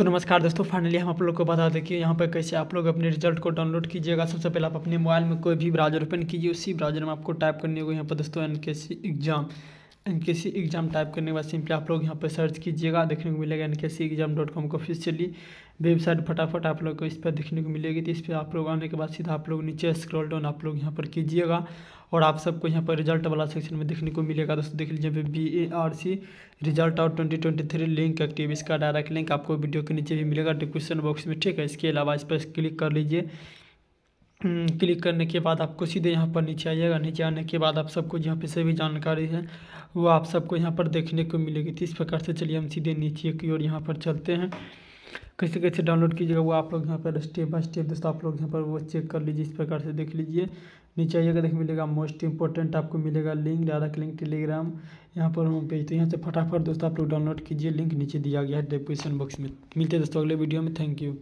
तो नमस्कार दोस्तों फाइनली हम आप लोग को बता दें कि यहाँ पर कैसे आप लोग अपने रिजल्ट को डाउनलोड कीजिएगा सबसे पहले आप अपने मोबाइल में कोई भी ब्राउजर ओपन कीजिए उसी ब्राउजर में आपको टाइप करने को यहाँ पर दोस्तों N K C exam N K सी एग्ज़ाम टाइप करने के बाद सिंपली आप लोग यहाँ पर सर्च कीजिएगा देखने को मिलेगा N K C exam dot com का ऑफिशियली वेबसाइट फटाफट आप लोग को इस पर देखने को मिलेगी तो इस पर आप लोग आने के बाद सीधा आप लोग नीचे स्क्रॉल डाउन आप लोग यहाँ पर कीजिएगा और आप सबको यहाँ पर रिजल्ट वाला सेक्शन में देखने को मिलेगा दोस्तों देख लीजिए पे B A R C result out twenty twenty three link active इसका डायरेक्ट लिंक आपको वीडियो के नीचे भी मिलेगा डिस्क्रिप्शन बॉक्स में ठीक है इसके अलावा इस पर क्लिक कर लीजिए हम्म, क्लिक करने के बाद आपको सीधे यहाँ पर नीचे आइएगा नीचे आने के बाद आप सबको यहाँ पे सभी जानकारी है वो आप सबको यहाँ पर देखने को मिलेगी तो इस प्रकार से चलिए हम सीधे नीचे की ओर यहाँ पर चलते हैं कैसे कैसे डाउनलोड कीजिएगा वो आप लोग यहाँ पर स्टेप बाय स्टेप दोस्तों आप लोग यहाँ पर वो चेक कर लीजिए इस प्रकार से देख लीजिए नीचे आइएगा देख मिलेगा मोस्ट इंपॉर्टेंट आपको मिलेगा लिंक डायरेक्ट लिंक टेलीग्राम यहाँ पर होम पेज तो यहाँ से फटाफट दोस्तों आप लोग डाउनलोड कीजिए लिंक नीचे दिया गया है डिस्क्रिप्शन बॉक्स में मिलते हैं दोस्तों अगले वीडियो में थैंक यू